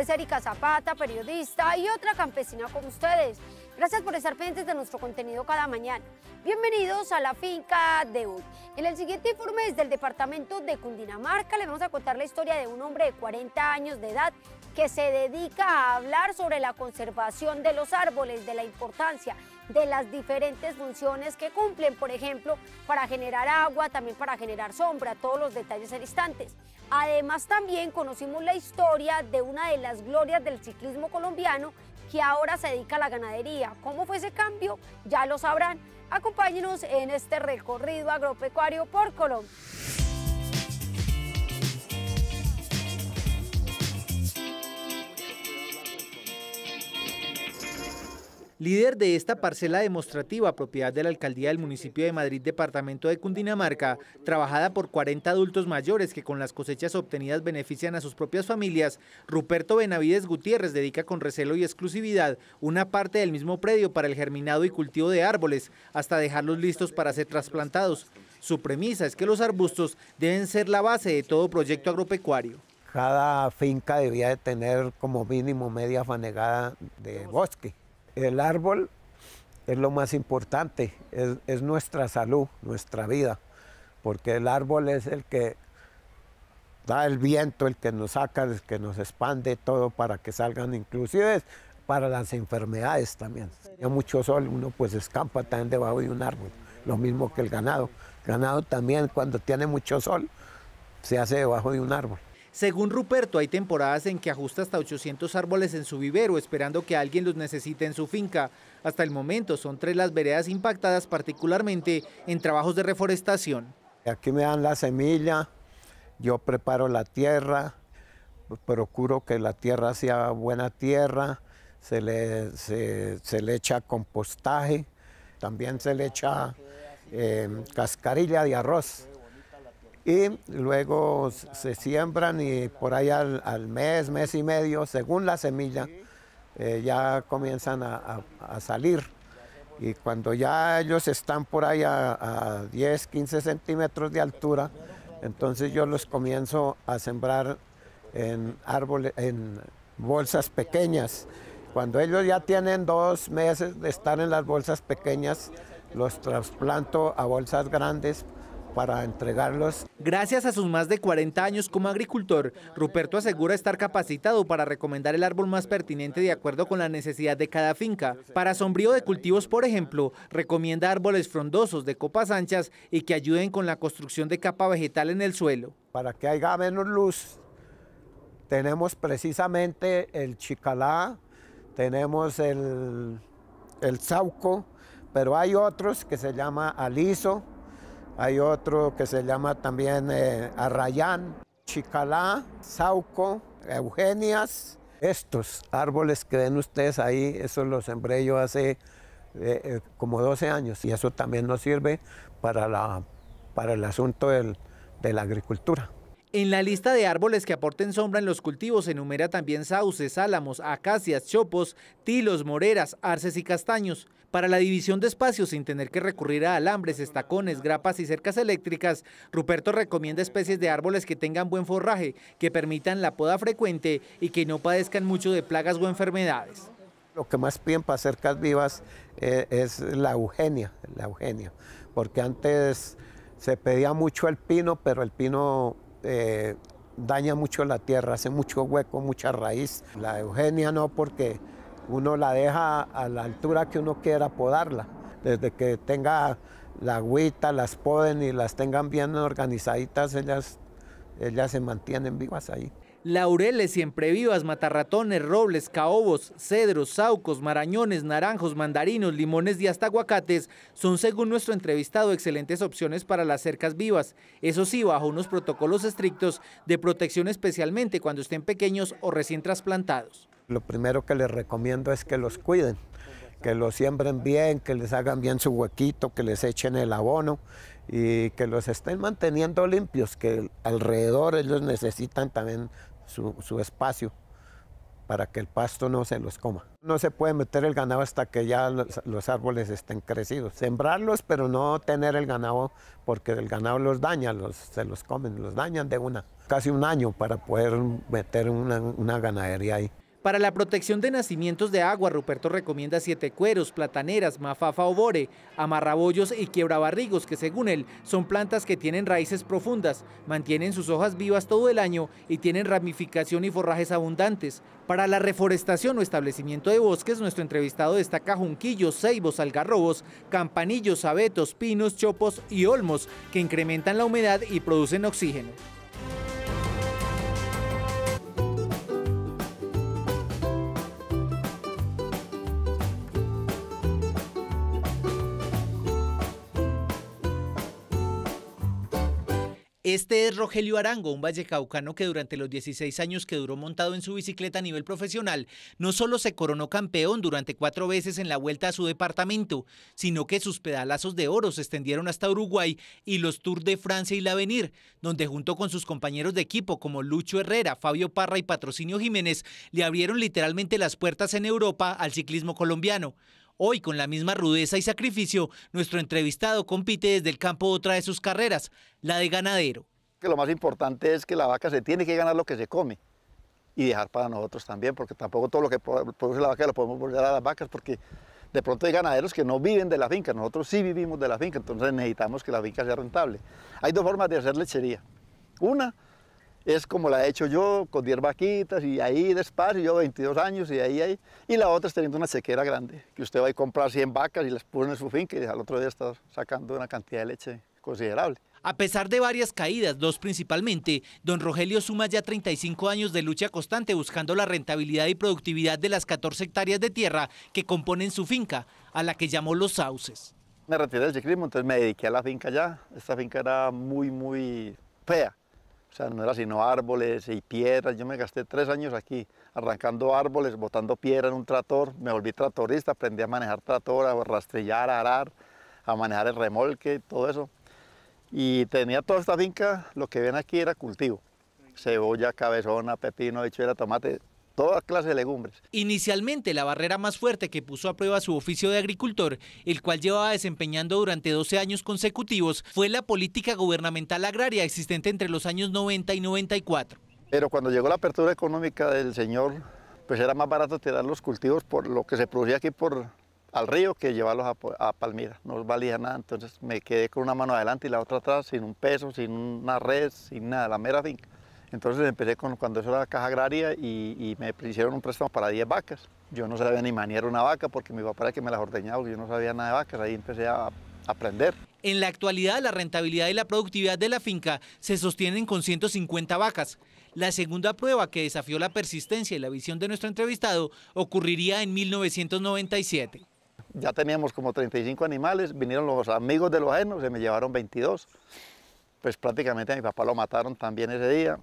es Erika Zapata, periodista y otra campesina con ustedes. Gracias por estar pendientes de nuestro contenido cada mañana. Bienvenidos a la finca de hoy. En el siguiente informe desde el departamento de Cundinamarca le vamos a contar la historia de un hombre de 40 años de edad que se dedica a hablar sobre la conservación de los árboles, de la importancia de las diferentes funciones que cumplen, por ejemplo, para generar agua, también para generar sombra, todos los detalles en instantes. Además también conocimos la historia de una de las glorias del ciclismo colombiano que ahora se dedica a la ganadería. ¿Cómo fue ese cambio? Ya lo sabrán. Acompáñenos en este recorrido agropecuario por Colombia. líder de esta parcela demostrativa, propiedad de la alcaldía del municipio de Madrid, departamento de Cundinamarca, trabajada por 40 adultos mayores que con las cosechas obtenidas benefician a sus propias familias, Ruperto Benavides Gutiérrez dedica con recelo y exclusividad una parte del mismo predio para el germinado y cultivo de árboles, hasta dejarlos listos para ser trasplantados. Su premisa es que los arbustos deben ser la base de todo proyecto agropecuario cada finca debía de tener como mínimo media fanegada de bosque el árbol es lo más importante, es, nuestra salud, nuestra vida, porque el árbol es el que da el viento, el que nos saca, el que nos expande todo para que salgan, inclusive para las enfermedades también. tiene mucho sol, uno pues escampa también debajo de un árbol, lo mismo que el ganado. El ganado también cuando tiene mucho sol se hace debajo de un árbol. Según Ruperto, hay temporadas en que ajusta hasta 800 árboles en su vivero, esperando que alguien los necesite en su finca. Hasta el momento son tres las veredas impactadas, particularmente en trabajos de reforestación. Aquí me dan la semilla, yo preparo la tierra, procuro que la tierra sea buena tierra, se le, se, le echa compostaje, también se le echa eh, cascarilla de arroz y luego se siembran y por ahí al, mes, mes y medio, según la semilla, eh, ya comienzan a, salir. Y cuando ya ellos están por ahí a, a 10, 15 centímetros de altura, entonces yo los comienzo a sembrar en árboles, en bolsas pequeñas. Cuando ellos ya tienen dos meses de estar en las bolsas pequeñas, los trasplanto a bolsas grandes para entregarlos. Gracias a sus más de 40 años como agricultor, Ruperto asegura estar capacitado para recomendar el árbol más pertinente de acuerdo con la necesidad de cada finca. Para sombrío de cultivos, por ejemplo, recomienda árboles frondosos de copas anchas y que ayuden con la construcción de capa vegetal en el suelo. Para que haya menos luz, tenemos precisamente el chicalá, tenemos el, el sauco, pero hay otros que se llama aliso, hay otro que se llama también eh, Arrayán, Chicalá, Sauco, Eugenias. Estos árboles que ven ustedes ahí, eso los sembré yo hace eh, eh, como 12 años y eso también nos sirve para, la, para el asunto de la agricultura. En la lista de árboles que aporten sombra en los cultivos se enumera también sauces, álamos, acacias, chopos, tilos, moreras, arces y castaños. Para la división de espacios sin tener que recurrir a alambres, estacones, grapas y cercas eléctricas, Ruperto recomienda especies de árboles que tengan buen forraje, que permitan la poda frecuente y que no padezcan mucho de plagas o enfermedades. Lo que más piden para cercas vivas eh, es la eugenia, la eugenia, porque antes se pedía mucho el pino, pero el pino eh, daña mucho la tierra, hace mucho hueco, mucha raíz. La Eugenia no, porque uno la deja a la altura que uno quiera podarla. Desde que tenga la agüita, las poden y las tengan bien organizaditas, ellas, ellas se mantienen vivas ahí laureles siempre vivas, matarratones, robles, caobos, cedros, saucos, marañones, naranjos, mandarinos, limones y hasta aguacates son, según nuestro entrevistado, excelentes opciones para las cercas vivas. Eso sí, bajo unos protocolos estrictos de protección, especialmente cuando estén pequeños o recién trasplantados. Lo primero que les recomiendo es que los cuiden, que los siembren bien, que les hagan bien su huequito, que les echen el abono y que los estén manteniendo limpios, que alrededor ellos necesitan también su, espacio para que el pasto no se los coma. No se puede meter el ganado hasta que ya los, árboles estén crecidos. Sembrarlos, pero no tener el ganado, porque el ganado los daña, los, se los comen, los dañan de una. Casi un año para poder meter una ganadería ahí. Para la protección de nacimientos de agua, Ruperto recomienda siete cueros, plataneras, mafafa o bore, amarrabollos y quiebrabarrigos, que según él son plantas que tienen raíces profundas, mantienen sus hojas vivas todo el año y tienen ramificación y forrajes abundantes. Para la reforestación o establecimiento de bosques, nuestro entrevistado destaca junquillos, ceibos, algarrobos, campanillos, abetos, pinos, chopos y olmos, que incrementan la humedad y producen oxígeno. Este es Rogelio Arango, un vallecaucano que durante los 16 años que duró montado en su bicicleta a nivel profesional, no solo se coronó campeón durante cuatro veces en la vuelta a su departamento, sino que sus pedalazos de oro se extendieron hasta Uruguay y los Tours de Francia y la Avenir, donde junto con sus compañeros de equipo como Lucho Herrera, Fabio Parra y Patrocinio Jiménez, le abrieron literalmente las puertas en Europa al ciclismo colombiano. Hoy, con la misma rudeza y sacrificio, nuestro entrevistado compite desde el campo otra de sus carreras, la de ganadero. Que lo más importante es que la vaca se tiene que ganar lo que se come y dejar para nosotros también, porque tampoco todo lo que produce la vaca lo podemos volver a las vacas, porque de pronto hay ganaderos que no viven de la finca, nosotros sí vivimos de la finca, entonces necesitamos que la finca sea rentable. Hay dos formas de hacer lechería. Una, es como la he hecho yo, con 10 vaquitas y ahí despacio, yo 22 años y ahí, ahí. Y la otra es teniendo una chequera grande, que usted va a comprar 100 vacas y las pone en su finca y al otro día está sacando una cantidad de leche considerable. A pesar de varias caídas, dos principalmente, don Rogelio suma ya 35 años de lucha constante buscando la rentabilidad y productividad de las 14 hectáreas de tierra que componen su finca, a la que llamó Los Sauces. Me retiré del ciclismo, entonces me dediqué a la finca ya. Esta finca era muy, muy fea o sea, no era sino árboles y piedras. Yo me gasté tres años aquí arrancando árboles, botando piedra en un tractor. Me volví tratorista, aprendí a manejar tractor, a rastrillar, a arar, a manejar el remolque y todo eso. Y tenía toda esta finca, lo que ven aquí era cultivo. Cebolla, cabezona, pepino, era tomate, toda clase de legumbres. Inicialmente, la barrera más fuerte que puso a prueba su oficio de agricultor, el cual llevaba desempeñando durante 12 años consecutivos, fue la política gubernamental agraria existente entre los años 90 y 94. Pero cuando llegó la apertura económica del señor, pues era más barato tirar los cultivos por lo que se producía aquí por al río que llevarlos a, a Palmira. No valía nada, entonces me quedé con una mano adelante y la otra atrás, sin un peso, sin una red, sin nada, la mera finca. Entonces empecé con, cuando eso era la caja agraria y, me hicieron un préstamo para 10 vacas. Yo no sabía ni manejar una vaca porque mi papá era que me las ordeñaba, y yo no sabía nada de vacas, ahí empecé a aprender. En la actualidad, la rentabilidad y la productividad de la finca se sostienen con 150 vacas. La segunda prueba que desafió la persistencia y la visión de nuestro entrevistado ocurriría en 1997. Ya teníamos como 35 animales, vinieron los amigos de los ajenos, se me llevaron 22. Pues prácticamente a mi papá lo mataron también ese día.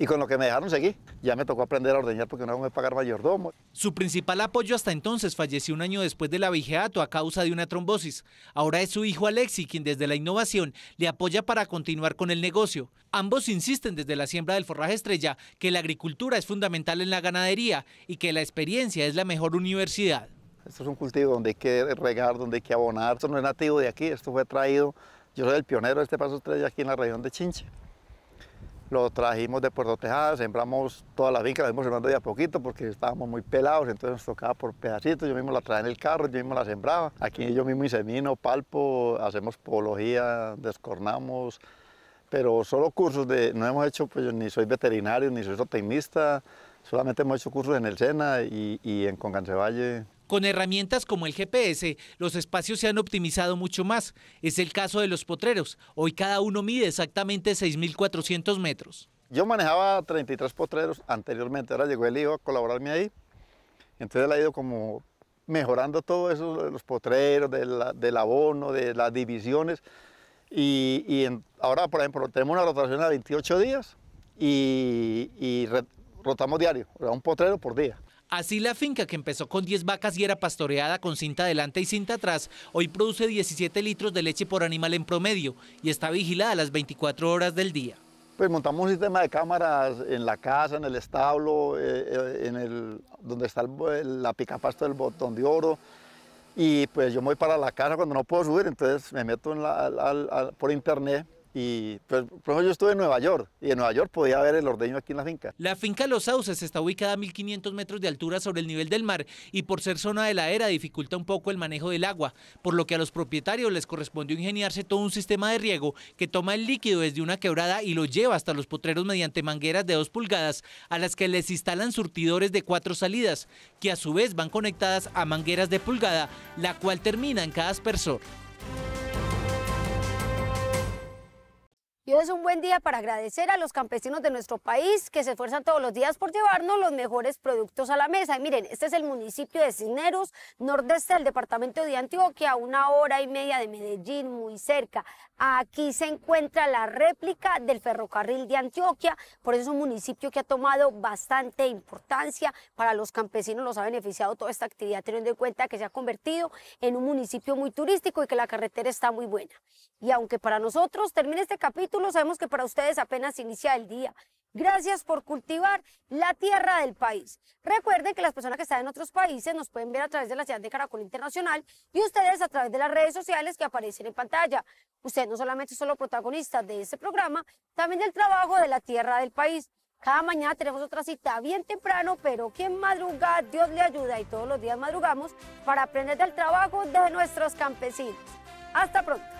Y con lo que me dejaron seguí, ya me tocó aprender a ordeñar porque no me pagar mayordomo. Su principal apoyo hasta entonces falleció un año después de la vijeato a causa de una trombosis. Ahora es su hijo Alexi quien desde la innovación le apoya para continuar con el negocio. Ambos insisten desde la siembra del forraje estrella que la agricultura es fundamental en la ganadería y que la experiencia es la mejor universidad. Esto es un cultivo donde hay que regar, donde hay que abonar. Esto no es nativo de aquí, esto fue traído. Yo soy el pionero de este paso estrella aquí en la región de Chinche lo trajimos de Puerto Tejada, sembramos toda la finca, la fuimos sembrando de a poquito porque estábamos muy pelados, entonces nos tocaba por pedacitos, yo mismo la traía en el carro, yo mismo la sembraba. Aquí yo mismo insemino, palpo, hacemos polología, descornamos, pero solo cursos de, no hemos hecho, pues yo ni soy veterinario, ni soy zootecnista, solamente hemos hecho cursos en el SENA y, y en Congancevalle. Con herramientas como el GPS, los espacios se han optimizado mucho más. Es el caso de los potreros. Hoy cada uno mide exactamente 6.400 metros. Yo manejaba 33 potreros anteriormente, ahora llegó el hijo a colaborarme ahí. Entonces él ha ido como mejorando todo eso, los potreros, del abono, de las divisiones. Y, ahora, por ejemplo, tenemos una rotación a 28 días y, rotamos diario, un potrero por día. Así la finca que empezó con 10 vacas y era pastoreada con cinta delante y cinta atrás, hoy produce 17 litros de leche por animal en promedio y está vigilada las 24 horas del día. Pues montamos un sistema de cámaras en la casa, en el establo, eh, eh, en el, donde está la picapasto del botón de oro. Y pues yo voy para la casa cuando no puedo subir, entonces me meto por internet y, pues, por ejemplo yo estuve en Nueva York y en Nueva York podía ver el ordeño aquí en la finca. La finca Los Sauces está ubicada a 1.500 metros de altura sobre el nivel del mar y por ser zona de la era dificulta un poco el manejo del agua, por lo que a los propietarios les correspondió ingeniarse todo un sistema de riego que toma el líquido desde una quebrada y lo lleva hasta los potreros mediante mangueras de dos pulgadas a las que les instalan surtidores de cuatro salidas, que a su vez van conectadas a mangueras de pulgada, la cual termina en cada aspersor. Y hoy es un buen día para agradecer a los campesinos de nuestro país que se esfuerzan todos los días por llevarnos los mejores productos a la mesa. Y miren, este es el municipio de Cisneros, nordeste del departamento de Antioquia, a una hora y media de Medellín, muy cerca. Aquí se encuentra la réplica del ferrocarril de Antioquia, por eso es un municipio que ha tomado bastante importancia para los campesinos, los ha beneficiado toda esta actividad, teniendo en cuenta que se ha convertido en un municipio muy turístico y que la carretera está muy buena. Y aunque para nosotros termine este capítulo, capítulo, sabemos que para ustedes apenas inicia el día. Gracias por cultivar la tierra del país. Recuerden que las personas que están en otros países nos pueden ver a través de la ciudad de Caracol Internacional y ustedes a través de las redes sociales que aparecen en pantalla. Ustedes no solamente son los protagonistas de este programa, también del trabajo de la tierra del país. Cada mañana tenemos otra cita bien temprano, pero quien madruga, Dios le ayuda y todos los días madrugamos para aprender del trabajo de nuestros campesinos. Hasta pronto.